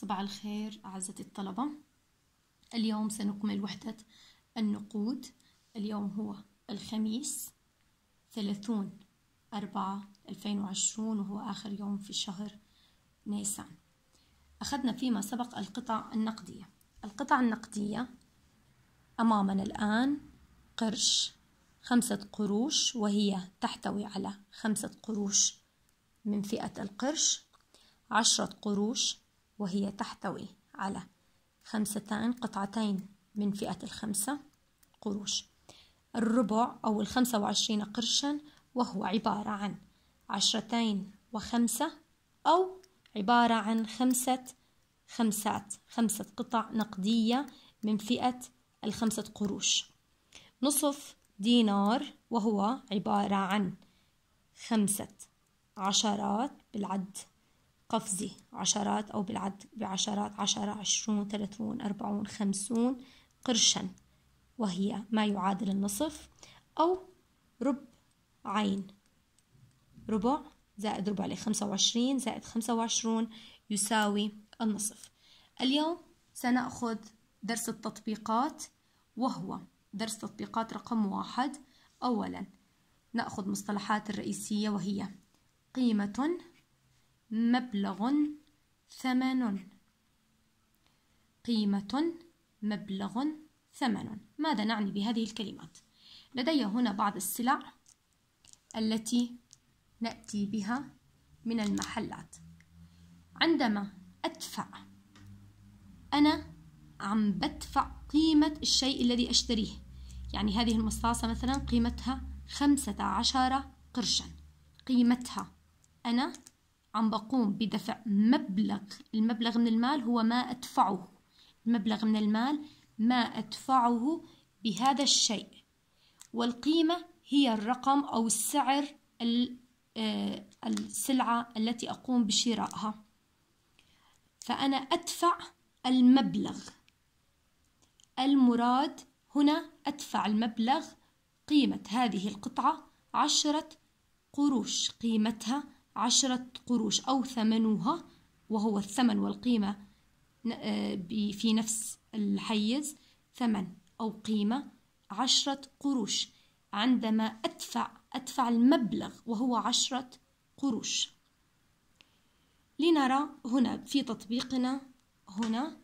صباح الخير أعزتي الطلبة اليوم سنكمل وحدة النقود اليوم هو الخميس ثلاثون أربعة ألفين وعشرون وهو آخر يوم في شهر نيسان أخذنا فيما سبق القطع النقدية القطع النقدية أمامنا الآن قرش خمسة قروش وهي تحتوي على خمسة قروش من فئة القرش عشرة قروش وهي تحتوي على خمستان قطعتين من فئة الخمسة قروش الربع أو الخمسة وعشرين قرشا وهو عبارة عن عشرتين وخمسة أو عبارة عن خمسة خمسات خمسة قطع نقدية من فئة الخمسة قروش نصف دينار وهو عبارة عن خمسة عشرات بالعد قفزي عشرات أو بالعد بعشرات عشرة عشرون ثلاثون أربعون خمسون قرشا وهي ما يعادل النصف أو ربع عين ربع زائد ربع لخمسة وعشرين زائد خمسة وعشرون يساوي النصف اليوم سنأخذ درس التطبيقات وهو درس تطبيقات رقم واحد أولا نأخذ مصطلحات الرئيسية وهي قيمة مبلغ ثمن قيمة مبلغ ثمن ماذا نعني بهذه الكلمات لدي هنا بعض السلع التي نأتي بها من المحلات عندما أدفع أنا عم بدفع قيمة الشيء الذي أشتريه يعني هذه المصاصة مثلا قيمتها خمسة عشر قرشا قيمتها أنا عم بقوم بدفع مبلغ المبلغ من المال هو ما أدفعه المبلغ من المال ما أدفعه بهذا الشيء والقيمة هي الرقم أو السعر آه، السلعة التي أقوم بشرائها فأنا أدفع المبلغ المراد هنا أدفع المبلغ قيمة هذه القطعة عشرة قروش قيمتها عشرة قروش أو ثمنها وهو الثمن والقيمة آه، في نفس الحيز ثمن أو قيمة عشرة قروش عندما أدفع أدفع المبلغ وهو عشرة قروش لنرى هنا في تطبيقنا هنا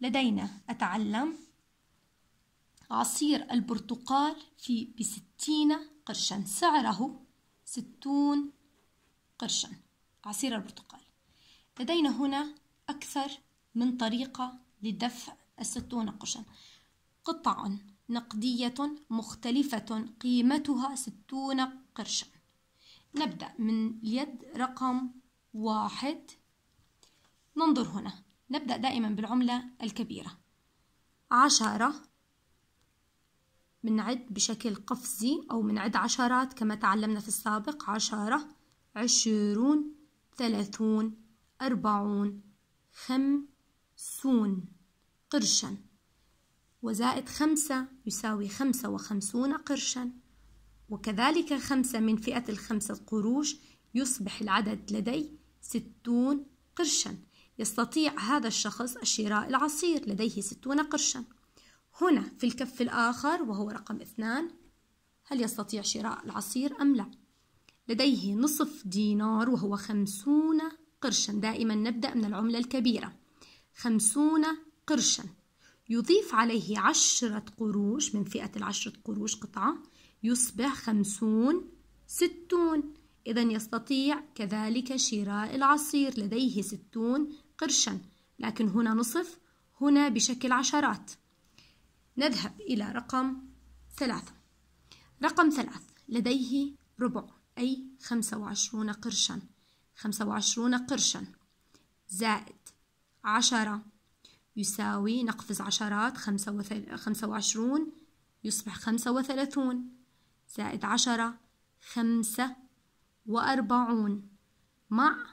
لدينا أتعلم عصير البرتقال في بستين قرشا سعره ستون قرشا عصير البرتقال لدينا هنا أكثر من طريقة لدفع الستون قرشا قطع نقدية مختلفة قيمتها ستون قرشا نبدأ من اليد رقم واحد ننظر هنا نبدأ دائما بالعملة الكبيرة عشرة بنعد بشكل قفزي أو بنعد عشرات كما تعلمنا في السابق عشرة عشرون ثلاثون أربعون خمسون قرشا وزائد خمسة يساوي خمسة وخمسون قرشا وكذلك خمسة من فئة الخمسة قروش يصبح العدد لدي ستون قرشا يستطيع هذا الشخص شراء العصير لديه ستون قرشا هنا في الكف الآخر وهو رقم اثنان هل يستطيع شراء العصير أم لا؟ لديه نصف دينار وهو خمسون قرشا دائما نبدأ من العملة الكبيرة خمسون قرشا يضيف عليه عشرة قروش من فئة العشرة قروش قطعة يصبح خمسون ستون إذا يستطيع كذلك شراء العصير لديه ستون قرشا لكن هنا نصف هنا بشكل عشرات نذهب إلى رقم ثلاثة رقم ثلاث لديه ربع أي خمسة وعشرون قرشا خمسة وعشرون قرشا زائد عشرة يساوي نقفز عشرات خمسة, وثل... خمسة وعشرون يصبح خمسة وثلاثون زائد عشرة خمسة وأربعون مع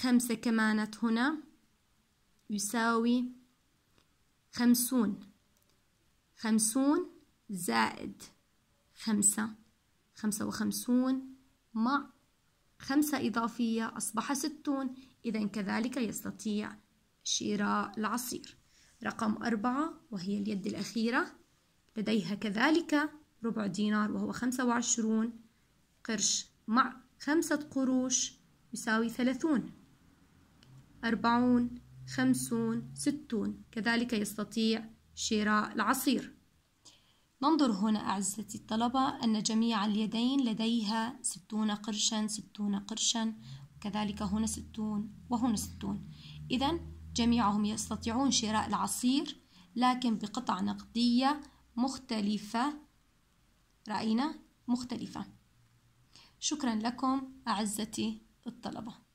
خمسة كمانت هنا يساوي خمسون خمسون زائد خمسة خمسة وخمسون مع خمسة إضافية أصبح ستون إذا كذلك يستطيع شراء العصير رقم أربعة وهي اليد الأخيرة لديها كذلك ربع دينار وهو خمسة وعشرون قرش مع خمسة قروش يساوي ثلاثون أربعون خمسون ستون كذلك يستطيع شراء العصير ننظر هنا أعزتي الطلبة أن جميع اليدين لديها ستون قرشا ستون قرشا كذلك هنا ستون وهنا ستون إذا جميعهم يستطيعون شراء العصير لكن بقطع نقدية مختلفة رأينا مختلفة شكرا لكم أعزتي الطلبة